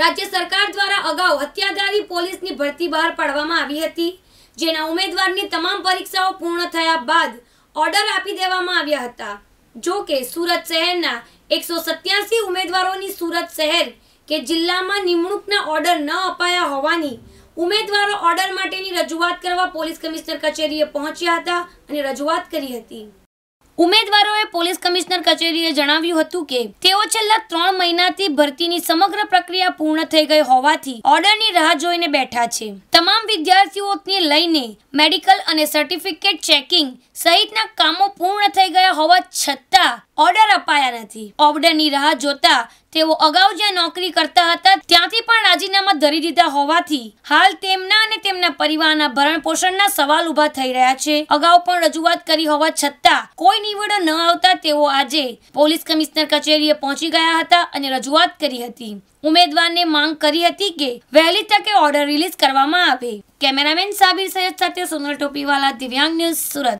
રાજ્ય સરકાર દ્વારા અગાઉ અત્યાચારી પોલીસની ભરતી બહાર પાડવામાં આવી હતી જેના ઉમેદવારની તમામ પરીક્ષાઓ પૂર્ણ થયા બાદ ઓર્ડર આપી દેવામાં આવ્યા હતા જો કે સુરત શહેરના એકસો સત્યાસી ઉમેદવારોની સુરત શહેર કે જિલ્લામાં નિમણૂકના ઓર્ડર ન અપાયા હોવાની ઉમેદવારો ઓર્ડર માટેની રજૂઆત કરવા પોલીસ કમિશનર કચેરીએ પહોંચ્યા હતા અને રજૂઆત કરી હતી ઉમેદવારોએ પોલીસ કમિશનર કચેરીએ જણાવ્યું હતું કે તેઓ છેલ્લા ત્રણ મહિનાથી ભરતીની સમગ્ર પ્રક્રિયા પૂર્ણ થઈ ગઈ હોવાથી ઓર્ડરની રાહ જોઈને બેઠા છે તમામ વિદ્યાર્થીઓને લઈને મેડિકલ અને સર્ટિફિકેટ ચેકિંગ સહિતના કામો પૂર્ણ થઈ ગયા હોવા છતાં ઓર્ડર અપાયા નથી ઓર્ડરની રાહ જોતા તેઓ અગાઉ જ્યાં નોકરી કરતા હતા ત્યાંથી પણ રાજીનામા ધરી દીધા હોવાથી હાલ તેમના અને તેમના પરિવારના ભરણ પોષણના સવાલ ઊભા થઈ રહ્યા છે અગાઉ પણ રજૂઆત કરી હોવા છતાં કોઈ નિવેડો ન આવતા તેઓ આજે પોલીસ કમિશનર કચેરીએ પહોંચી ગયા હતા અને રજૂઆત કરી હતી ઉમેદવારને માંગ કરી હતી કે વહેલી તકે ઓર્ડર રિલીઝ કરવામાં આવે કેમેરામેન સાબિર સૈયદ સાથે સુંદર ટોપીવાલા દિવ્યાંગ ન્યૂઝ સુરત